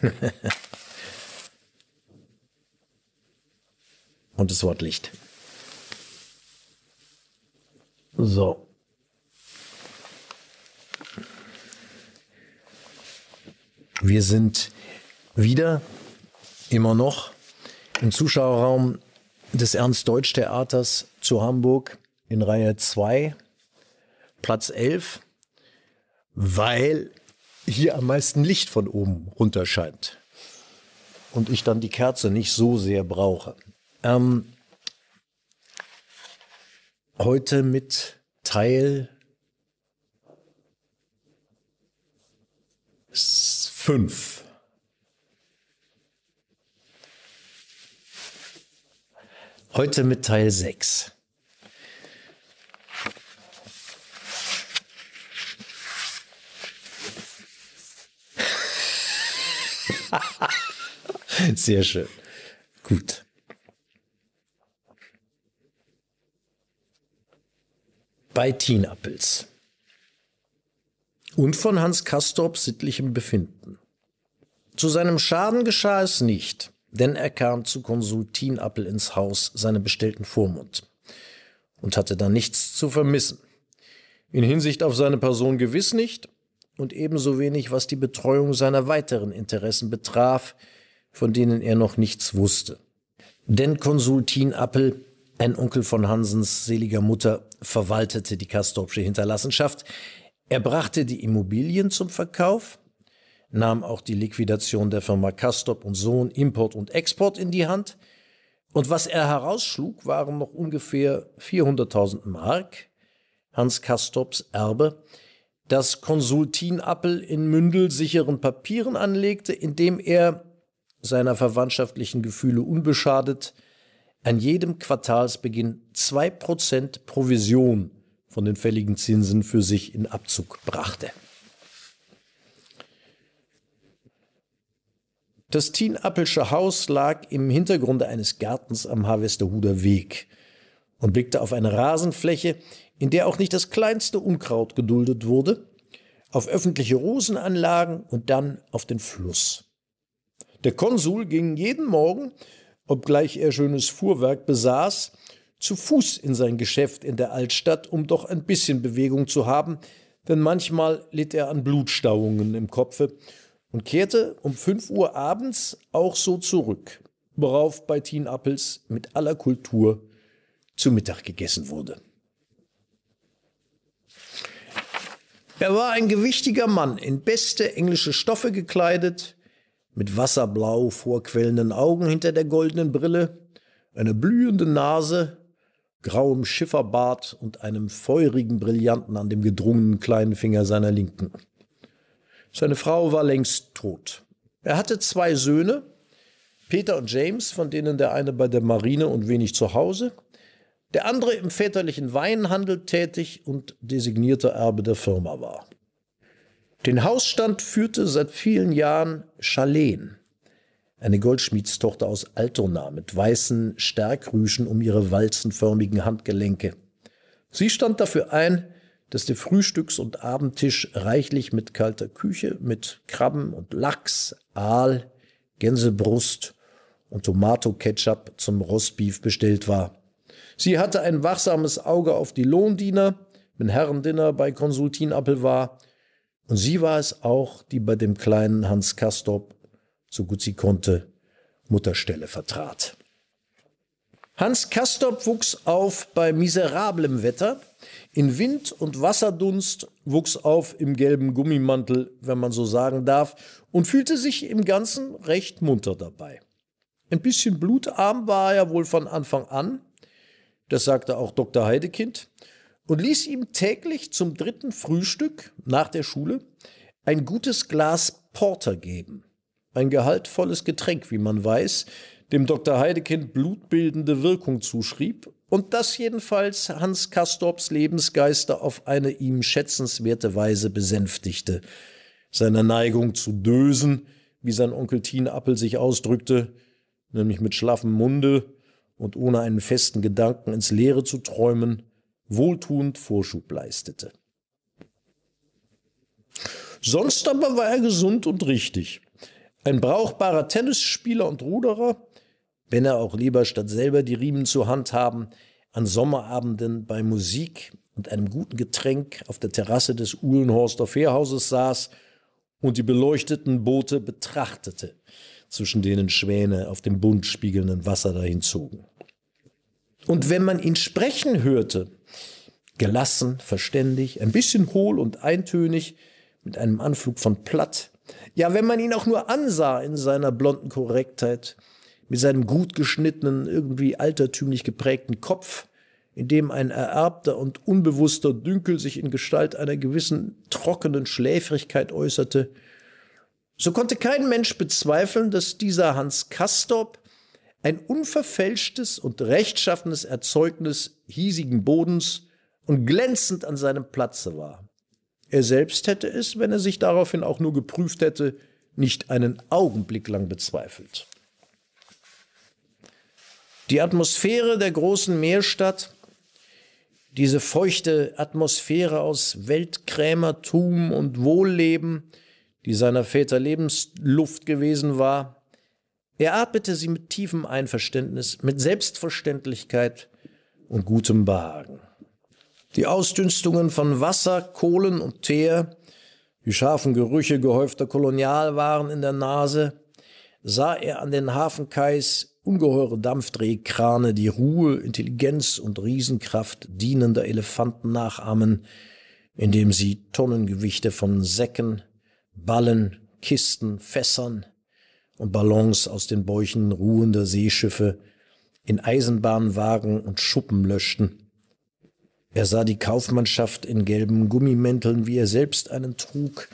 Und das Wort Licht. So. Wir sind wieder, immer noch, im Zuschauerraum des Ernst-Deutsch-Theaters zu Hamburg in Reihe 2, Platz 11, weil hier am meisten Licht von oben runterscheint und ich dann die Kerze nicht so sehr brauche. Ähm, heute mit Teil 5. Heute mit Teil 6. Sehr schön. Gut. Bei Teen Apples. Und von Hans Castorp sittlichem Befinden. Zu seinem Schaden geschah es nicht, denn er kam zu Konsul Teen ins Haus, seinem bestellten Vormund, und hatte da nichts zu vermissen. In Hinsicht auf seine Person gewiss nicht, und ebenso wenig, was die Betreuung seiner weiteren Interessen betraf, von denen er noch nichts wusste. Denn Konsultin Appel, ein Onkel von Hansens seliger Mutter, verwaltete die Kastorpsche Hinterlassenschaft. Er brachte die Immobilien zum Verkauf, nahm auch die Liquidation der Firma Kastorp und Sohn Import und Export in die Hand. Und was er herausschlug, waren noch ungefähr 400.000 Mark, Hans Kastorps Erbe, das Konsultin Appel in mündelsicheren Papieren anlegte, indem er seiner verwandtschaftlichen Gefühle unbeschadet an jedem Quartalsbeginn 2% Provision von den fälligen Zinsen für sich in Abzug brachte. Das Tienappelsche Haus lag im Hintergrunde eines Gartens am Harvesterhuder Weg und blickte auf eine Rasenfläche, in der auch nicht das kleinste Unkraut geduldet wurde, auf öffentliche Rosenanlagen und dann auf den Fluss. Der Konsul ging jeden Morgen, obgleich er schönes Fuhrwerk besaß, zu Fuß in sein Geschäft in der Altstadt, um doch ein bisschen Bewegung zu haben, denn manchmal litt er an Blutstauungen im Kopfe und kehrte um 5 Uhr abends auch so zurück, worauf bei Teen Apples mit aller Kultur zu Mittag gegessen wurde. Er war ein gewichtiger Mann, in beste englische Stoffe gekleidet, mit wasserblau vorquellenden Augen hinter der goldenen Brille, einer blühenden Nase, grauem Schifferbart und einem feurigen Brillanten an dem gedrungenen kleinen Finger seiner Linken. Seine Frau war längst tot. Er hatte zwei Söhne, Peter und James, von denen der eine bei der Marine und wenig zu Hause, der andere im väterlichen Weinhandel tätig und designierter Erbe der Firma war. Den Hausstand führte seit vielen Jahren Charlene, eine Goldschmiedstochter aus Altona mit weißen Stärkrüschen um ihre walzenförmigen Handgelenke. Sie stand dafür ein, dass der Frühstücks- und Abendtisch reichlich mit kalter Küche, mit Krabben und Lachs, Aal, Gänsebrust und Tomato-Ketchup zum Rostbeef bestellt war. Sie hatte ein wachsames Auge auf die Lohndiener, wenn Herrendinner bei Konsultin Appel war, und sie war es auch, die bei dem kleinen Hans Kastorp, so gut sie konnte, Mutterstelle vertrat. Hans Kastorp wuchs auf bei miserablem Wetter, in Wind und Wasserdunst, wuchs auf im gelben Gummimantel, wenn man so sagen darf, und fühlte sich im Ganzen recht munter dabei. Ein bisschen blutarm war er wohl von Anfang an, das sagte auch Dr. Heidekind, und ließ ihm täglich zum dritten Frühstück nach der Schule ein gutes Glas Porter geben. Ein gehaltvolles Getränk, wie man weiß, dem Dr. Heidekind blutbildende Wirkung zuschrieb und das jedenfalls Hans Kastorps Lebensgeister auf eine ihm schätzenswerte Weise besänftigte. Seiner Neigung zu dösen, wie sein Onkel Tien Appel sich ausdrückte, nämlich mit schlaffem Munde und ohne einen festen Gedanken ins Leere zu träumen, wohltuend Vorschub leistete. Sonst aber war er gesund und richtig. Ein brauchbarer Tennisspieler und Ruderer, wenn er auch lieber statt selber die Riemen zur Hand haben, an Sommerabenden bei Musik und einem guten Getränk auf der Terrasse des Uhlenhorster Fährhauses saß und die beleuchteten Boote betrachtete, zwischen denen Schwäne auf dem bunt spiegelnden Wasser dahin zogen. Und wenn man ihn sprechen hörte, gelassen, verständig, ein bisschen hohl und eintönig, mit einem Anflug von platt. Ja, wenn man ihn auch nur ansah in seiner blonden Korrektheit, mit seinem gut geschnittenen, irgendwie altertümlich geprägten Kopf, in dem ein ererbter und unbewusster Dünkel sich in Gestalt einer gewissen trockenen Schläfrigkeit äußerte, so konnte kein Mensch bezweifeln, dass dieser Hans Kastorp ein unverfälschtes und rechtschaffenes Erzeugnis hiesigen Bodens und glänzend an seinem Platze war. Er selbst hätte es, wenn er sich daraufhin auch nur geprüft hätte, nicht einen Augenblick lang bezweifelt. Die Atmosphäre der großen Meerstadt, diese feuchte Atmosphäre aus Weltkrämertum und Wohlleben, die seiner Väter Lebensluft gewesen war, er atmete sie mit tiefem Einverständnis, mit Selbstverständlichkeit und gutem Behagen. Die Ausdünstungen von Wasser, Kohlen und Teer, die scharfen Gerüche gehäufter Kolonialwaren in der Nase, sah er an den Hafenkais ungeheure Dampfdrehkrane, die Ruhe, Intelligenz und Riesenkraft dienender Elefanten nachahmen, indem sie Tonnengewichte von Säcken, Ballen, Kisten, Fässern und Ballons aus den Bäuchen ruhender Seeschiffe in Eisenbahnwagen und Schuppen löschten er sah die Kaufmannschaft in gelben Gummimänteln, wie er selbst einen trug,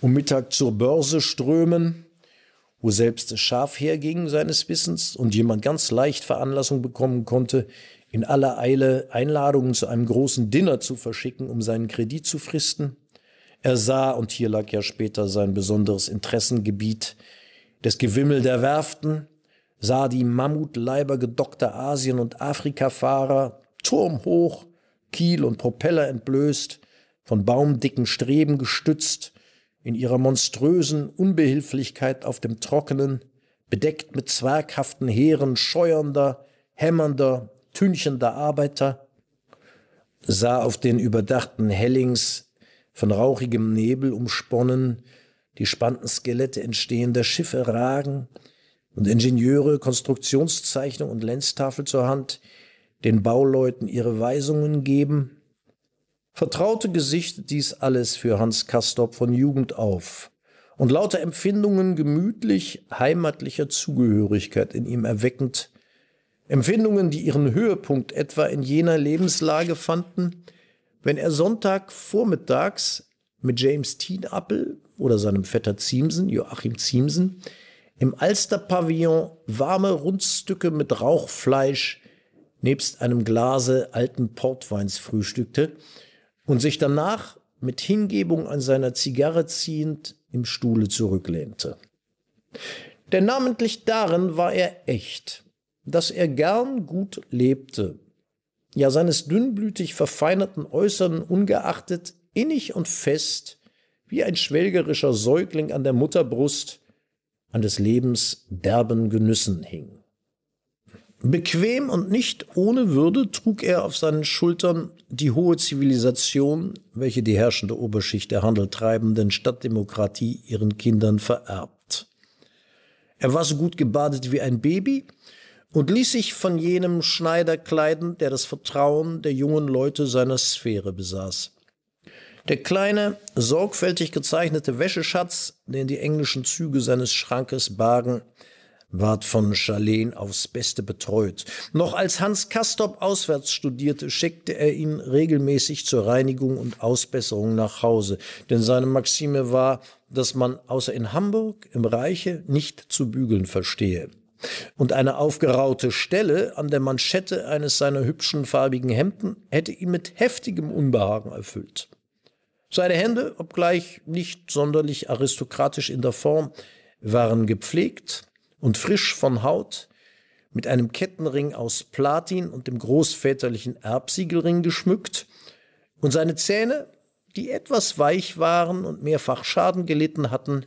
um Mittag zur Börse strömen, wo selbst das Schaf herging seines Wissens und jemand ganz leicht Veranlassung bekommen konnte, in aller Eile Einladungen zu einem großen Dinner zu verschicken, um seinen Kredit zu fristen. Er sah, und hier lag ja später sein besonderes Interessengebiet, das Gewimmel der Werften, sah die Mammutleiber gedockter Asien- und Afrikafahrer turmhoch Kiel und Propeller entblößt, von baumdicken Streben gestützt, in ihrer monströsen Unbehilflichkeit auf dem Trockenen, bedeckt mit zwerghaften Heeren scheuernder, hämmernder, tünchender Arbeiter, sah auf den überdachten Hellings von rauchigem Nebel umsponnen, die spannten Skelette entstehender Schiffe ragen und Ingenieure Konstruktionszeichnung und Lenztafel zur Hand, den Bauleuten ihre Weisungen geben. Vertraute Gesicht dies alles für Hans Castorp von Jugend auf und lauter Empfindungen gemütlich heimatlicher Zugehörigkeit in ihm erweckend, Empfindungen, die ihren Höhepunkt etwa in jener Lebenslage fanden, wenn er Sonntag vormittags mit James Tienappel oder seinem Vetter Ziemsen, Joachim Ziemsen, im Alsterpavillon warme Rundstücke mit Rauchfleisch nebst einem Glase alten Portweins frühstückte und sich danach mit Hingebung an seiner Zigarre ziehend im Stuhle zurücklehnte. Denn namentlich darin war er echt, dass er gern gut lebte, ja seines dünnblütig verfeinerten Äußeren ungeachtet innig und fest, wie ein schwelgerischer Säugling an der Mutterbrust, an des Lebens derben Genüssen hing. Bequem und nicht ohne Würde trug er auf seinen Schultern die hohe Zivilisation, welche die herrschende Oberschicht der handeltreibenden Stadtdemokratie ihren Kindern vererbt. Er war so gut gebadet wie ein Baby und ließ sich von jenem Schneider kleiden, der das Vertrauen der jungen Leute seiner Sphäre besaß. Der kleine, sorgfältig gezeichnete Wäscheschatz, den die englischen Züge seines Schrankes bargen, ward von Charlene aufs Beste betreut. Noch als Hans Kastorp auswärts studierte, schickte er ihn regelmäßig zur Reinigung und Ausbesserung nach Hause, denn seine Maxime war, dass man außer in Hamburg im Reiche nicht zu bügeln verstehe. Und eine aufgeraute Stelle an der Manschette eines seiner hübschen farbigen Hemden hätte ihn mit heftigem Unbehagen erfüllt. Seine Hände, obgleich nicht sonderlich aristokratisch in der Form, waren gepflegt, und frisch von Haut, mit einem Kettenring aus Platin und dem großväterlichen Erbsiegelring geschmückt, und seine Zähne, die etwas weich waren und mehrfach Schaden gelitten hatten,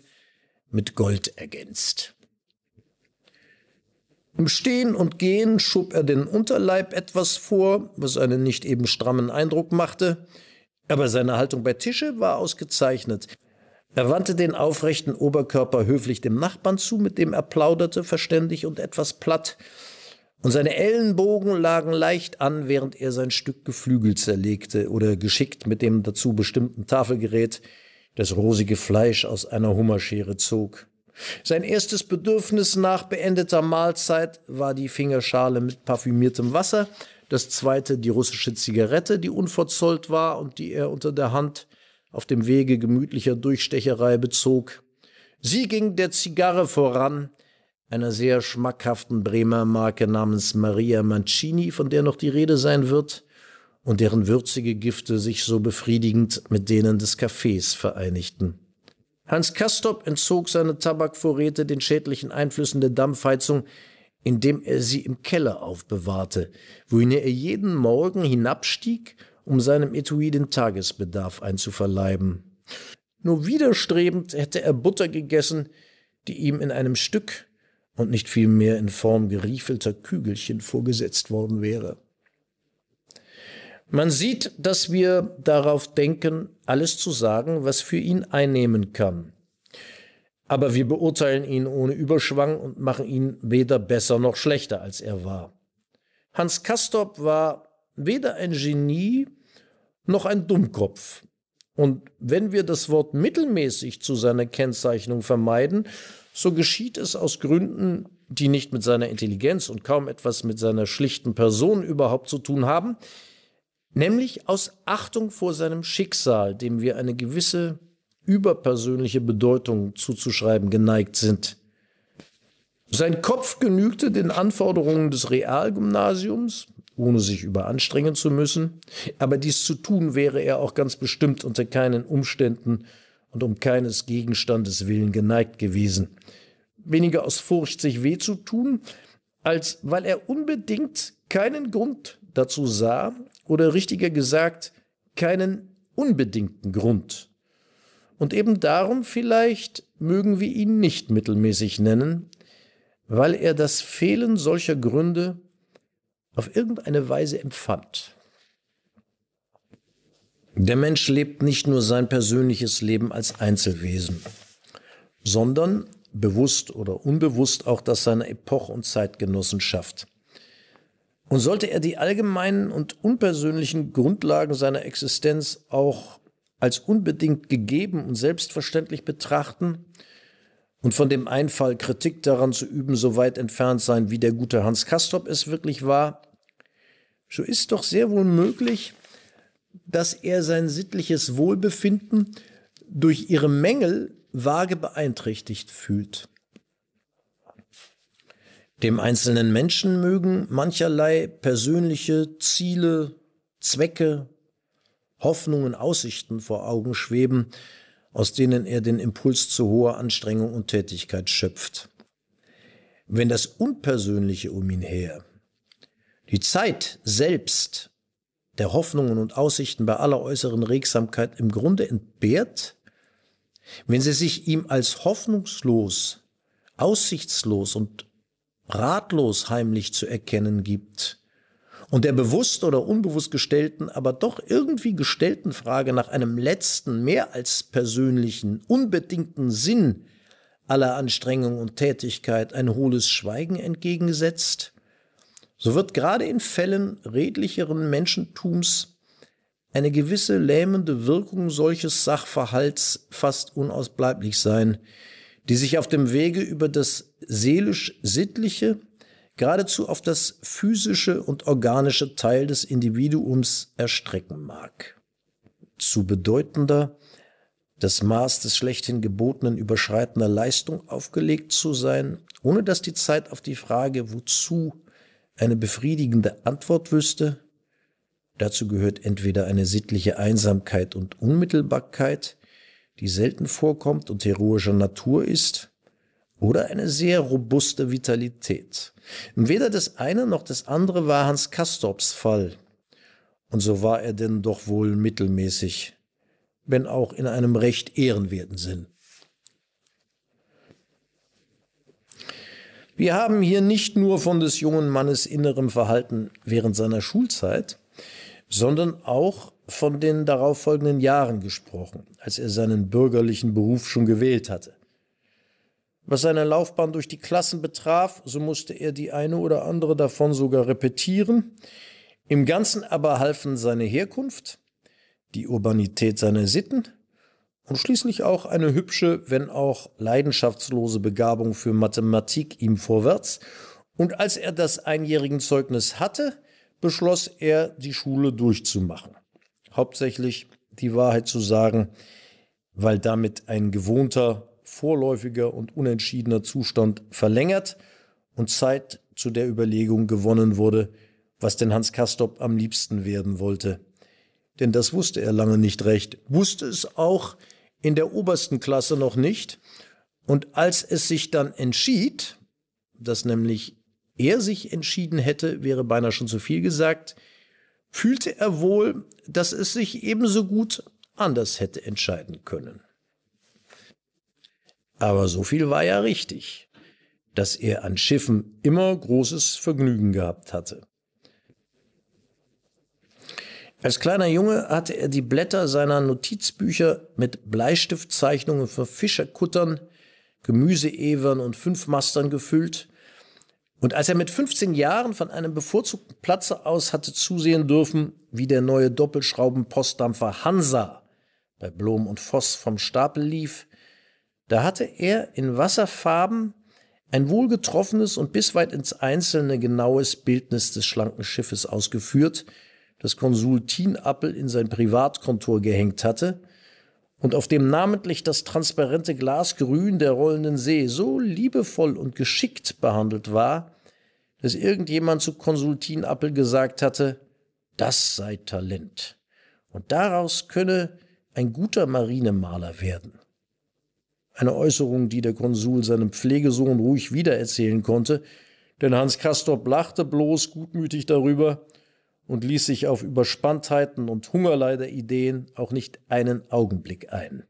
mit Gold ergänzt. Im Stehen und Gehen schob er den Unterleib etwas vor, was einen nicht eben strammen Eindruck machte, aber seine Haltung bei Tische war ausgezeichnet. Er wandte den aufrechten Oberkörper höflich dem Nachbarn zu, mit dem er plauderte, verständig und etwas platt, und seine Ellenbogen lagen leicht an, während er sein Stück Geflügel zerlegte oder geschickt mit dem dazu bestimmten Tafelgerät das rosige Fleisch aus einer Hummerschere zog. Sein erstes Bedürfnis nach beendeter Mahlzeit war die Fingerschale mit parfümiertem Wasser, das zweite die russische Zigarette, die unverzollt war und die er unter der Hand auf dem Wege gemütlicher Durchstecherei bezog. Sie ging der Zigarre voran, einer sehr schmackhaften Bremer Marke namens Maria Mancini, von der noch die Rede sein wird, und deren würzige Gifte sich so befriedigend mit denen des Kaffees vereinigten. Hans Kastop entzog seine Tabakvorräte den schädlichen Einflüssen der Dampfheizung, indem er sie im Keller aufbewahrte, wohin er jeden Morgen hinabstieg um seinem Etui den Tagesbedarf einzuverleiben. Nur widerstrebend hätte er Butter gegessen, die ihm in einem Stück und nicht vielmehr in Form geriefelter Kügelchen vorgesetzt worden wäre. Man sieht, dass wir darauf denken, alles zu sagen, was für ihn einnehmen kann. Aber wir beurteilen ihn ohne Überschwang und machen ihn weder besser noch schlechter, als er war. Hans Kastorp war weder ein Genie noch ein Dummkopf. Und wenn wir das Wort mittelmäßig zu seiner Kennzeichnung vermeiden, so geschieht es aus Gründen, die nicht mit seiner Intelligenz und kaum etwas mit seiner schlichten Person überhaupt zu tun haben, nämlich aus Achtung vor seinem Schicksal, dem wir eine gewisse überpersönliche Bedeutung zuzuschreiben geneigt sind. Sein Kopf genügte den Anforderungen des Realgymnasiums, ohne sich überanstrengen zu müssen. Aber dies zu tun wäre er auch ganz bestimmt unter keinen Umständen und um keines Gegenstandes willen geneigt gewesen. Weniger aus Furcht, sich weh zu tun, als weil er unbedingt keinen Grund dazu sah oder richtiger gesagt keinen unbedingten Grund. Und eben darum vielleicht mögen wir ihn nicht mittelmäßig nennen, weil er das Fehlen solcher Gründe auf irgendeine Weise empfand. Der Mensch lebt nicht nur sein persönliches Leben als Einzelwesen, sondern bewusst oder unbewusst auch das seiner Epoche und Zeitgenossenschaft. Und sollte er die allgemeinen und unpersönlichen Grundlagen seiner Existenz auch als unbedingt gegeben und selbstverständlich betrachten, und von dem Einfall, Kritik daran zu üben, so weit entfernt sein, wie der gute Hans Kastrop es wirklich war, so ist doch sehr wohl möglich, dass er sein sittliches Wohlbefinden durch ihre Mängel vage beeinträchtigt fühlt. Dem einzelnen Menschen mögen mancherlei persönliche Ziele, Zwecke, Hoffnungen, Aussichten vor Augen schweben, aus denen er den Impuls zu hoher Anstrengung und Tätigkeit schöpft. Wenn das Unpersönliche um ihn her, die Zeit selbst der Hoffnungen und Aussichten bei aller äußeren Regsamkeit im Grunde entbehrt, wenn sie sich ihm als hoffnungslos, aussichtslos und ratlos heimlich zu erkennen gibt, und der bewusst oder unbewusst gestellten, aber doch irgendwie gestellten Frage nach einem letzten, mehr als persönlichen, unbedingten Sinn aller Anstrengung und Tätigkeit ein hohles Schweigen entgegengesetzt, so wird gerade in Fällen redlicheren Menschentums eine gewisse lähmende Wirkung solches Sachverhalts fast unausbleiblich sein, die sich auf dem Wege über das seelisch-sittliche geradezu auf das physische und organische Teil des Individuums erstrecken mag. Zu bedeutender, das Maß des schlechthin gebotenen überschreitender Leistung aufgelegt zu sein, ohne dass die Zeit auf die Frage, wozu, eine befriedigende Antwort wüsste. Dazu gehört entweder eine sittliche Einsamkeit und Unmittelbarkeit, die selten vorkommt und heroischer Natur ist, oder eine sehr robuste Vitalität. Weder das eine noch das andere war Hans Kastorps Fall. Und so war er denn doch wohl mittelmäßig, wenn auch in einem recht ehrenwerten Sinn. Wir haben hier nicht nur von des jungen Mannes innerem Verhalten während seiner Schulzeit, sondern auch von den darauffolgenden Jahren gesprochen, als er seinen bürgerlichen Beruf schon gewählt hatte. Was seine Laufbahn durch die Klassen betraf, so musste er die eine oder andere davon sogar repetieren. Im Ganzen aber halfen seine Herkunft, die Urbanität seiner Sitten und schließlich auch eine hübsche, wenn auch leidenschaftslose Begabung für Mathematik ihm vorwärts. Und als er das einjährigen Zeugnis hatte, beschloss er, die Schule durchzumachen. Hauptsächlich die Wahrheit zu sagen, weil damit ein gewohnter vorläufiger und unentschiedener Zustand verlängert und Zeit zu der Überlegung gewonnen wurde, was denn Hans Kastorp am liebsten werden wollte. Denn das wusste er lange nicht recht, wusste es auch in der obersten Klasse noch nicht. Und als es sich dann entschied, dass nämlich er sich entschieden hätte, wäre beinahe schon zu viel gesagt, fühlte er wohl, dass es sich ebenso gut anders hätte entscheiden können. Aber so viel war ja richtig, dass er an Schiffen immer großes Vergnügen gehabt hatte. Als kleiner Junge hatte er die Blätter seiner Notizbücher mit Bleistiftzeichnungen von Fischerkuttern, Gemüseevern und Fünfmastern gefüllt. Und als er mit 15 Jahren von einem bevorzugten Platze aus hatte zusehen dürfen, wie der neue Doppelschraubenpostdampfer Hansa bei Blom und Voss vom Stapel lief, da hatte er in Wasserfarben ein wohlgetroffenes und bis weit ins Einzelne genaues Bildnis des schlanken Schiffes ausgeführt, das Konsul Tienappel in sein Privatkontor gehängt hatte und auf dem namentlich das transparente Glasgrün der rollenden See so liebevoll und geschickt behandelt war, dass irgendjemand zu Konsul Tienappel gesagt hatte, das sei Talent und daraus könne ein guter Marinemaler werden. Eine Äußerung, die der Konsul seinem Pflegesohn ruhig wiedererzählen konnte, denn Hans Castorp lachte bloß gutmütig darüber und ließ sich auf Überspanntheiten und Hungerleiderideen auch nicht einen Augenblick ein.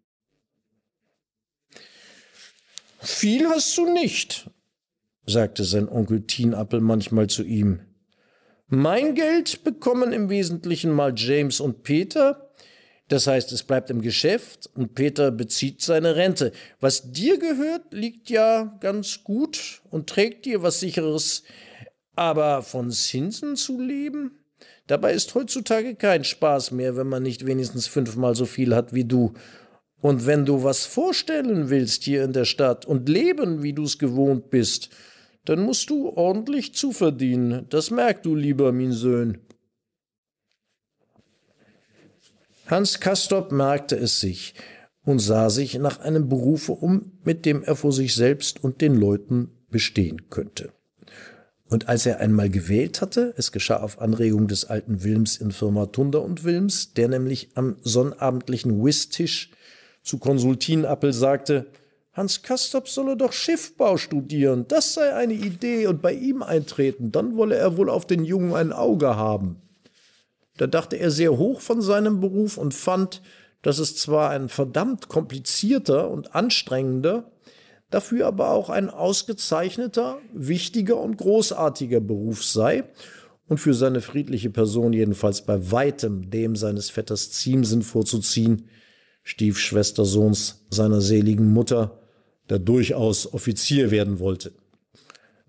Viel hast du nicht, sagte sein Onkel Teenappel manchmal zu ihm. Mein Geld bekommen im Wesentlichen mal James und Peter, das heißt, es bleibt im Geschäft und Peter bezieht seine Rente. Was dir gehört, liegt ja ganz gut und trägt dir was sicheres. Aber von Zinsen zu leben? Dabei ist heutzutage kein Spaß mehr, wenn man nicht wenigstens fünfmal so viel hat wie du. Und wenn du was vorstellen willst hier in der Stadt und leben, wie du es gewohnt bist, dann musst du ordentlich zuverdienen. Das merkst du lieber, mein Söhn. Hans Castorp merkte es sich und sah sich nach einem Berufe um, mit dem er vor sich selbst und den Leuten bestehen könnte. Und als er einmal gewählt hatte, es geschah auf Anregung des alten Wilms in Firma Tunder und Wilms, der nämlich am sonnabendlichen Whist-Tisch zu Konsultin sagte, Hans Kastorp solle doch Schiffbau studieren, das sei eine Idee und bei ihm eintreten, dann wolle er wohl auf den Jungen ein Auge haben. Da dachte er sehr hoch von seinem Beruf und fand, dass es zwar ein verdammt komplizierter und anstrengender, dafür aber auch ein ausgezeichneter, wichtiger und großartiger Beruf sei und für seine friedliche Person jedenfalls bei weitem dem seines Vetters Ziemsen vorzuziehen, Stiefschwestersohns seiner seligen Mutter, der durchaus Offizier werden wollte.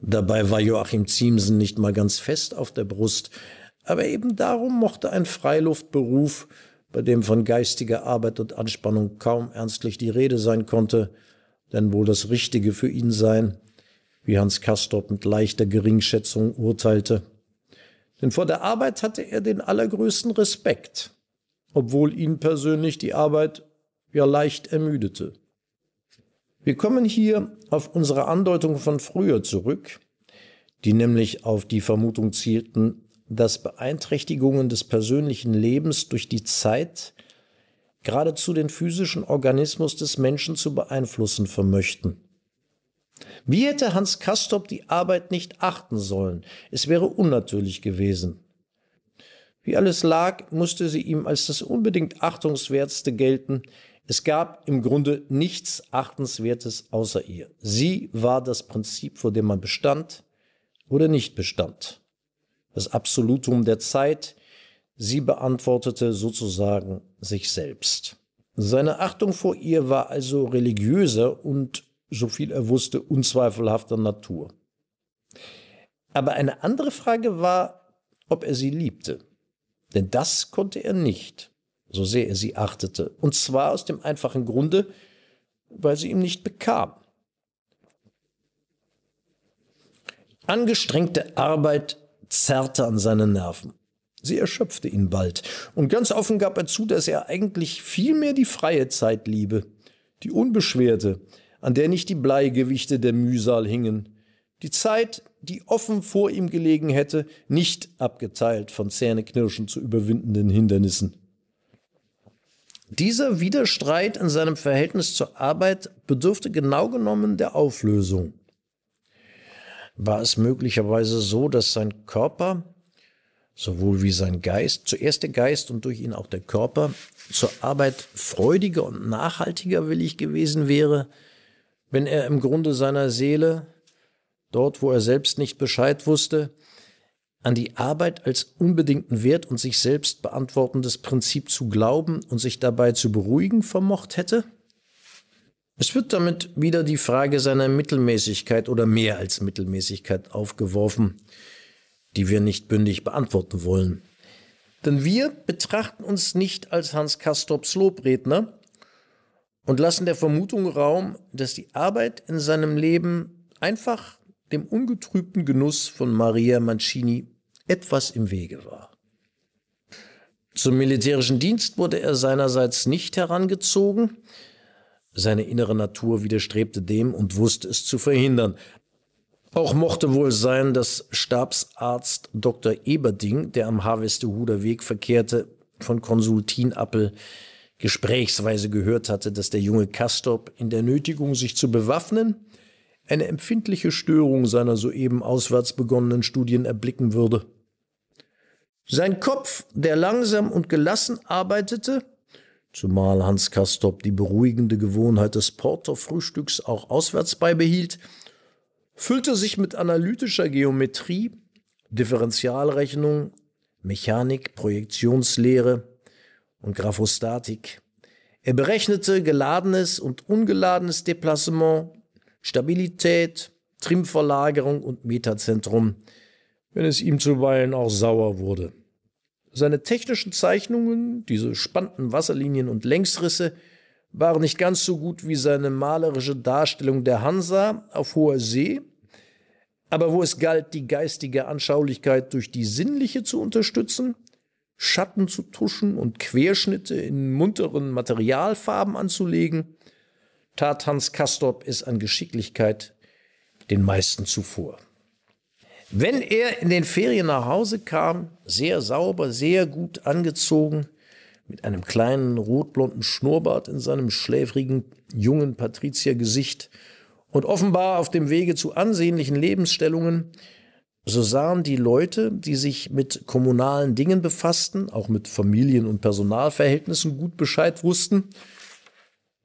Dabei war Joachim Ziemsen nicht mal ganz fest auf der Brust, aber eben darum mochte ein Freiluftberuf, bei dem von geistiger Arbeit und Anspannung kaum ernstlich die Rede sein konnte, denn wohl das Richtige für ihn sein, wie Hans Castorp mit leichter Geringschätzung urteilte. Denn vor der Arbeit hatte er den allergrößten Respekt, obwohl ihn persönlich die Arbeit ja leicht ermüdete. Wir kommen hier auf unsere Andeutung von früher zurück, die nämlich auf die Vermutung zielten, dass Beeinträchtigungen des persönlichen Lebens durch die Zeit geradezu den physischen Organismus des Menschen zu beeinflussen vermöchten. Wie hätte Hans Kastorp die Arbeit nicht achten sollen? Es wäre unnatürlich gewesen. Wie alles lag, musste sie ihm als das unbedingt Achtungswertste gelten. Es gab im Grunde nichts Achtenswertes außer ihr. Sie war das Prinzip, vor dem man bestand oder nicht bestand das Absolutum der Zeit. Sie beantwortete sozusagen sich selbst. Seine Achtung vor ihr war also religiöser und, so viel er wusste, unzweifelhafter Natur. Aber eine andere Frage war, ob er sie liebte. Denn das konnte er nicht, so sehr er sie achtete. Und zwar aus dem einfachen Grunde, weil sie ihm nicht bekam. Angestrengte Arbeit zerrte an seinen Nerven. Sie erschöpfte ihn bald, und ganz offen gab er zu, dass er eigentlich vielmehr die freie Zeit liebe, die unbeschwerte, an der nicht die Bleigewichte der Mühsal hingen, die Zeit, die offen vor ihm gelegen hätte, nicht abgeteilt von Zähneknirschen zu überwindenden Hindernissen. Dieser Widerstreit in seinem Verhältnis zur Arbeit bedürfte genau genommen der Auflösung war es möglicherweise so, dass sein Körper, sowohl wie sein Geist, zuerst der Geist und durch ihn auch der Körper, zur Arbeit freudiger und nachhaltiger willig gewesen wäre, wenn er im Grunde seiner Seele, dort wo er selbst nicht Bescheid wusste, an die Arbeit als unbedingten Wert und sich selbst beantwortendes Prinzip zu glauben und sich dabei zu beruhigen vermocht hätte? Es wird damit wieder die Frage seiner Mittelmäßigkeit oder mehr als Mittelmäßigkeit aufgeworfen, die wir nicht bündig beantworten wollen. Denn wir betrachten uns nicht als Hans Castorps Lobredner und lassen der Vermutung Raum, dass die Arbeit in seinem Leben einfach dem ungetrübten Genuss von Maria Mancini etwas im Wege war. Zum militärischen Dienst wurde er seinerseits nicht herangezogen, seine innere Natur widerstrebte dem und wusste es zu verhindern. Auch mochte wohl sein, dass Stabsarzt Dr. Eberding, der am Harvestehuder Weg verkehrte, von Konsul Thienappel gesprächsweise gehört hatte, dass der junge Kastorp in der Nötigung, sich zu bewaffnen, eine empfindliche Störung seiner soeben auswärts begonnenen Studien erblicken würde. Sein Kopf, der langsam und gelassen arbeitete, Zumal Hans Castorp die beruhigende Gewohnheit des Porterfrühstücks auch auswärts beibehielt, füllte sich mit analytischer Geometrie, Differentialrechnung, Mechanik, Projektionslehre und Graphostatik. Er berechnete geladenes und ungeladenes Deplacement, Stabilität, Trimverlagerung und Metazentrum, wenn es ihm zuweilen auch sauer wurde. Seine technischen Zeichnungen, diese spannten Wasserlinien und Längsrisse, waren nicht ganz so gut wie seine malerische Darstellung der Hansa auf hoher See, aber wo es galt, die geistige Anschaulichkeit durch die sinnliche zu unterstützen, Schatten zu tuschen und Querschnitte in munteren Materialfarben anzulegen, tat Hans Kastorp es an Geschicklichkeit den meisten zuvor. Wenn er in den Ferien nach Hause kam, sehr sauber, sehr gut angezogen, mit einem kleinen rotblonden Schnurrbart in seinem schläfrigen, jungen Patriziergesicht und offenbar auf dem Wege zu ansehnlichen Lebensstellungen, so sahen die Leute, die sich mit kommunalen Dingen befassten, auch mit Familien- und Personalverhältnissen gut Bescheid wussten,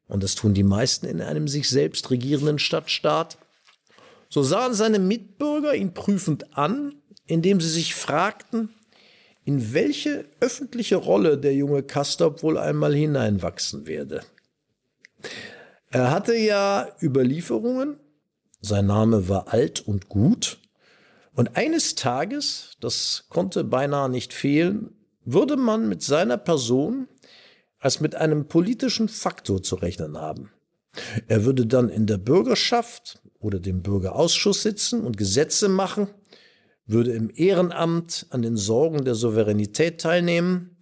und das tun die meisten in einem sich selbst regierenden Stadtstaat, so sahen seine Mitbürger ihn prüfend an, indem sie sich fragten, in welche öffentliche Rolle der junge Castorp wohl einmal hineinwachsen werde. Er hatte ja Überlieferungen, sein Name war alt und gut, und eines Tages, das konnte beinahe nicht fehlen, würde man mit seiner Person als mit einem politischen Faktor zu rechnen haben. Er würde dann in der Bürgerschaft oder dem Bürgerausschuss sitzen und Gesetze machen, würde im Ehrenamt an den Sorgen der Souveränität teilnehmen,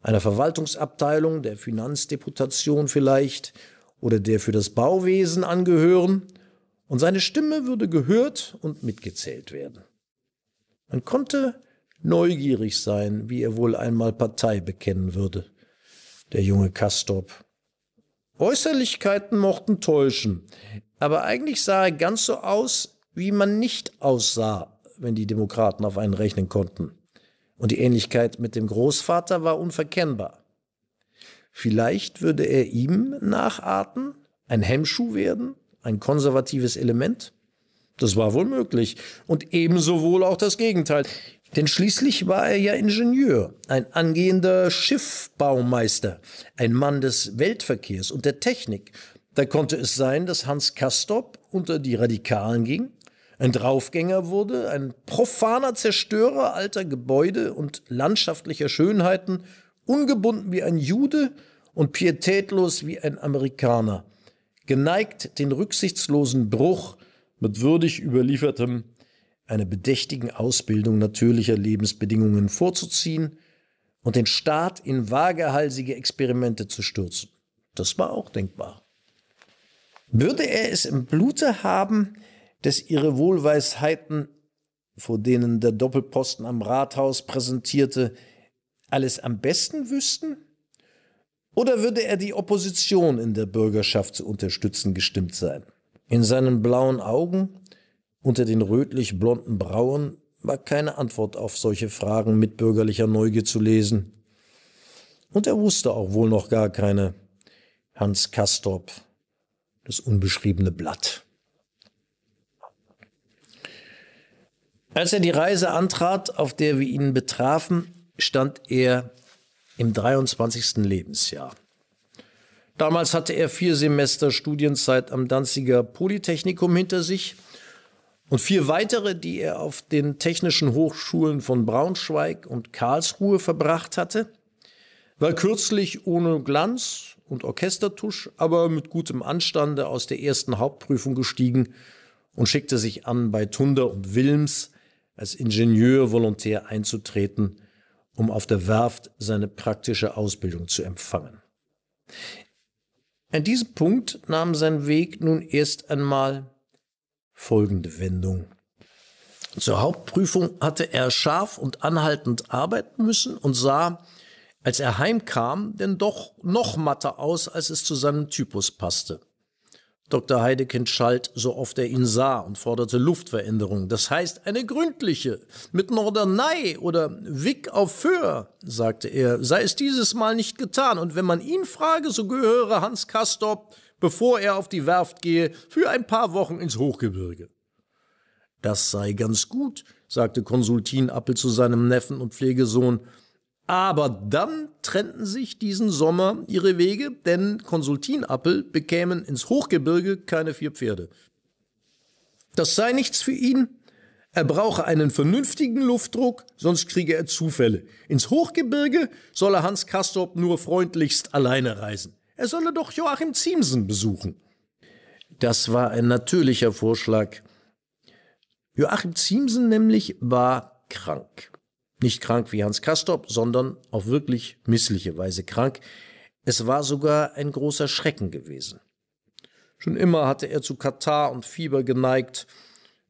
einer Verwaltungsabteilung, der Finanzdeputation vielleicht oder der für das Bauwesen angehören, und seine Stimme würde gehört und mitgezählt werden. Man konnte neugierig sein, wie er wohl einmal Partei bekennen würde, der junge Kastorp. Äußerlichkeiten mochten täuschen, aber eigentlich sah er ganz so aus, wie man nicht aussah, wenn die Demokraten auf einen rechnen konnten. Und die Ähnlichkeit mit dem Großvater war unverkennbar. Vielleicht würde er ihm nacharten, ein Hemmschuh werden, ein konservatives Element? Das war wohl möglich. Und ebenso wohl auch das Gegenteil. Denn schließlich war er ja Ingenieur, ein angehender Schiffbaumeister, ein Mann des Weltverkehrs und der Technik. Da konnte es sein, dass Hans Kastorp unter die Radikalen ging, ein Draufgänger wurde, ein profaner Zerstörer alter Gebäude und landschaftlicher Schönheiten, ungebunden wie ein Jude und pietätlos wie ein Amerikaner, geneigt, den rücksichtslosen Bruch mit würdig überliefertem einer bedächtigen Ausbildung natürlicher Lebensbedingungen vorzuziehen und den Staat in wagehalsige Experimente zu stürzen. Das war auch denkbar. Würde er es im Blute haben, dass ihre Wohlweisheiten, vor denen der Doppelposten am Rathaus präsentierte, alles am besten wüssten? Oder würde er die Opposition in der Bürgerschaft zu unterstützen gestimmt sein? In seinen blauen Augen unter den rötlich-blonden Brauen war keine Antwort auf solche Fragen mit bürgerlicher Neugier zu lesen. Und er wusste auch wohl noch gar keine. Hans Kastorp, das unbeschriebene Blatt. Als er die Reise antrat, auf der wir ihn betrafen, stand er im 23. Lebensjahr. Damals hatte er vier Semester Studienzeit am Danziger Polytechnikum hinter sich – und vier weitere, die er auf den technischen Hochschulen von Braunschweig und Karlsruhe verbracht hatte, war kürzlich ohne Glanz und Orchestertusch, aber mit gutem Anstande aus der ersten Hauptprüfung gestiegen und schickte sich an, bei Thunder und Wilms als Ingenieur volontär einzutreten, um auf der Werft seine praktische Ausbildung zu empfangen. An diesem Punkt nahm sein Weg nun erst einmal folgende Wendung. Zur Hauptprüfung hatte er scharf und anhaltend arbeiten müssen und sah, als er heimkam, denn doch noch matter aus, als es zu seinem Typus passte. Dr. Heidekind schalt, so oft er ihn sah, und forderte Luftveränderung. Das heißt eine gründliche, mit Norderney oder Wick auf Föhr, sagte er, sei es dieses Mal nicht getan. Und wenn man ihn frage, so gehöre Hans Kastorp bevor er auf die Werft gehe, für ein paar Wochen ins Hochgebirge. Das sei ganz gut, sagte Konsultin Appel zu seinem Neffen und Pflegesohn, aber dann trennten sich diesen Sommer ihre Wege, denn Konsultin Appel bekämen ins Hochgebirge keine vier Pferde. Das sei nichts für ihn, er brauche einen vernünftigen Luftdruck, sonst kriege er Zufälle. Ins Hochgebirge solle Hans Kastorp nur freundlichst alleine reisen. Er solle doch Joachim Ziemsen besuchen. Das war ein natürlicher Vorschlag. Joachim Ziemsen nämlich war krank. Nicht krank wie Hans Kastorp, sondern auf wirklich missliche Weise krank. Es war sogar ein großer Schrecken gewesen. Schon immer hatte er zu Katar und Fieber geneigt.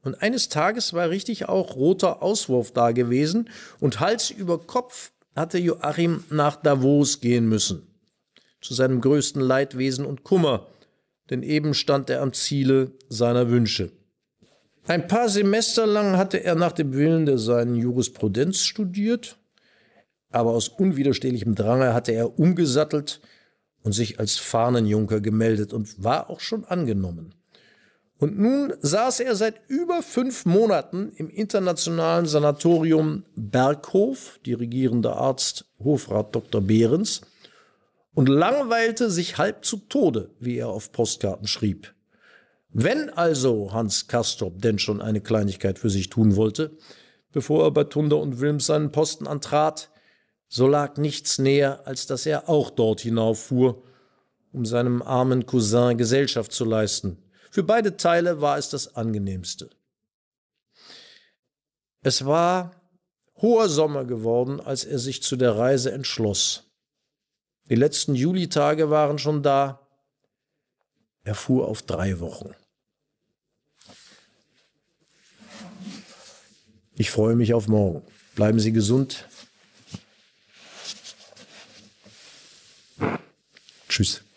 Und eines Tages war richtig auch roter Auswurf da gewesen und Hals über Kopf hatte Joachim nach Davos gehen müssen zu seinem größten Leidwesen und Kummer, denn eben stand er am Ziele seiner Wünsche. Ein paar Semester lang hatte er nach dem Willen der seinen Jurisprudenz studiert, aber aus unwiderstehlichem Drange hatte er umgesattelt und sich als Fahnenjunker gemeldet und war auch schon angenommen. Und nun saß er seit über fünf Monaten im internationalen Sanatorium Berghof, dirigierender Arzt Hofrat Dr. Behrens, und langweilte sich halb zu Tode, wie er auf Postkarten schrieb. Wenn also Hans Kastrop denn schon eine Kleinigkeit für sich tun wollte, bevor er bei Tunder und Wilms seinen Posten antrat, so lag nichts näher, als dass er auch dort hinauffuhr, um seinem armen Cousin Gesellschaft zu leisten. Für beide Teile war es das angenehmste. Es war hoher Sommer geworden, als er sich zu der Reise entschloss. Die letzten Julitage waren schon da. Er fuhr auf drei Wochen. Ich freue mich auf morgen. Bleiben Sie gesund. Tschüss.